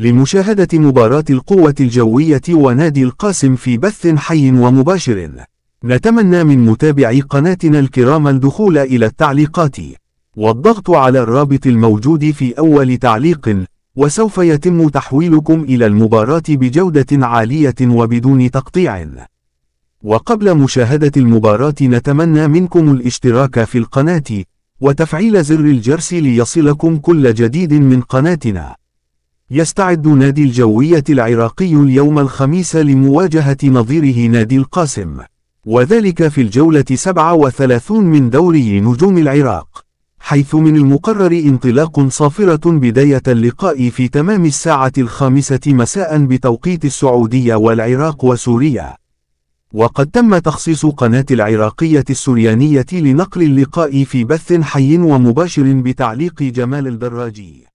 لمشاهدة مباراة القوة الجوية ونادي القاسم في بث حي ومباشر نتمنى من متابعي قناتنا الكرام الدخول إلى التعليقات والضغط على الرابط الموجود في أول تعليق وسوف يتم تحويلكم إلى المباراة بجودة عالية وبدون تقطيع وقبل مشاهدة المباراة نتمنى منكم الاشتراك في القناة وتفعيل زر الجرس ليصلكم كل جديد من قناتنا يستعد نادي الجوية العراقي اليوم الخميس لمواجهة نظيره نادي القاسم وذلك في الجولة 37 من دوري نجوم العراق حيث من المقرر انطلاق صافرة بداية اللقاء في تمام الساعة الخامسة مساء بتوقيت السعودية والعراق وسوريا وقد تم تخصيص قناة العراقية السريانية لنقل اللقاء في بث حي ومباشر بتعليق جمال الدراجي